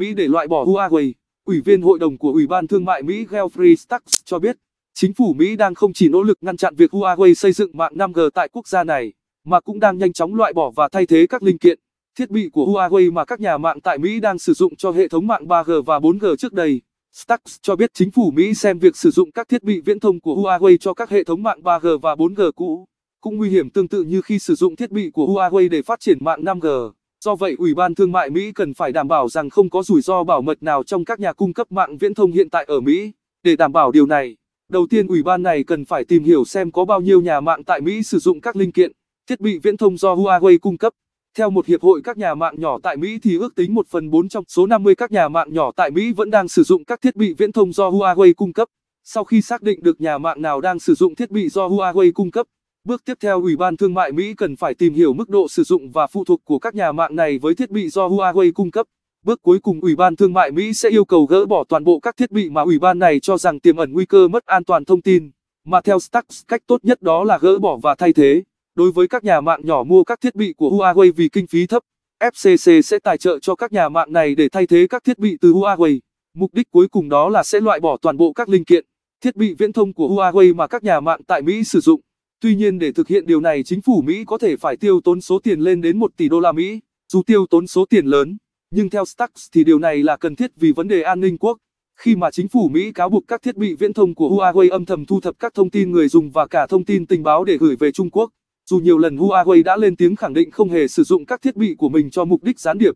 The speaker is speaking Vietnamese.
Mỹ để loại bỏ Huawei. Ủy viên Hội đồng của Ủy ban Thương mại Mỹ Geoffrey Stacks cho biết, chính phủ Mỹ đang không chỉ nỗ lực ngăn chặn việc Huawei xây dựng mạng 5G tại quốc gia này, mà cũng đang nhanh chóng loại bỏ và thay thế các linh kiện, thiết bị của Huawei mà các nhà mạng tại Mỹ đang sử dụng cho hệ thống mạng 3G và 4G trước đây. Stacks cho biết chính phủ Mỹ xem việc sử dụng các thiết bị viễn thông của Huawei cho các hệ thống mạng 3G và 4G cũ cũng nguy hiểm tương tự như khi sử dụng thiết bị của Huawei để phát triển mạng 5G. Do vậy Ủy ban Thương mại Mỹ cần phải đảm bảo rằng không có rủi ro bảo mật nào trong các nhà cung cấp mạng viễn thông hiện tại ở Mỹ. Để đảm bảo điều này, đầu tiên Ủy ban này cần phải tìm hiểu xem có bao nhiêu nhà mạng tại Mỹ sử dụng các linh kiện, thiết bị viễn thông do Huawei cung cấp. Theo một hiệp hội các nhà mạng nhỏ tại Mỹ thì ước tính 1 phần 4 trong số 50 các nhà mạng nhỏ tại Mỹ vẫn đang sử dụng các thiết bị viễn thông do Huawei cung cấp. Sau khi xác định được nhà mạng nào đang sử dụng thiết bị do Huawei cung cấp, Bước tiếp theo Ủy ban Thương mại Mỹ cần phải tìm hiểu mức độ sử dụng và phụ thuộc của các nhà mạng này với thiết bị do Huawei cung cấp. Bước cuối cùng Ủy ban Thương mại Mỹ sẽ yêu cầu gỡ bỏ toàn bộ các thiết bị mà Ủy ban này cho rằng tiềm ẩn nguy cơ mất an toàn thông tin, mà theo Stux, cách tốt nhất đó là gỡ bỏ và thay thế. Đối với các nhà mạng nhỏ mua các thiết bị của Huawei vì kinh phí thấp, FCC sẽ tài trợ cho các nhà mạng này để thay thế các thiết bị từ Huawei. Mục đích cuối cùng đó là sẽ loại bỏ toàn bộ các linh kiện, thiết bị viễn thông của Huawei mà các nhà mạng tại Mỹ sử dụng. Tuy nhiên để thực hiện điều này chính phủ Mỹ có thể phải tiêu tốn số tiền lên đến 1 tỷ đô la Mỹ, dù tiêu tốn số tiền lớn, nhưng theo Stax thì điều này là cần thiết vì vấn đề an ninh quốc. Khi mà chính phủ Mỹ cáo buộc các thiết bị viễn thông của Huawei âm thầm thu thập các thông tin người dùng và cả thông tin tình báo để gửi về Trung Quốc, dù nhiều lần Huawei đã lên tiếng khẳng định không hề sử dụng các thiết bị của mình cho mục đích gián điệp,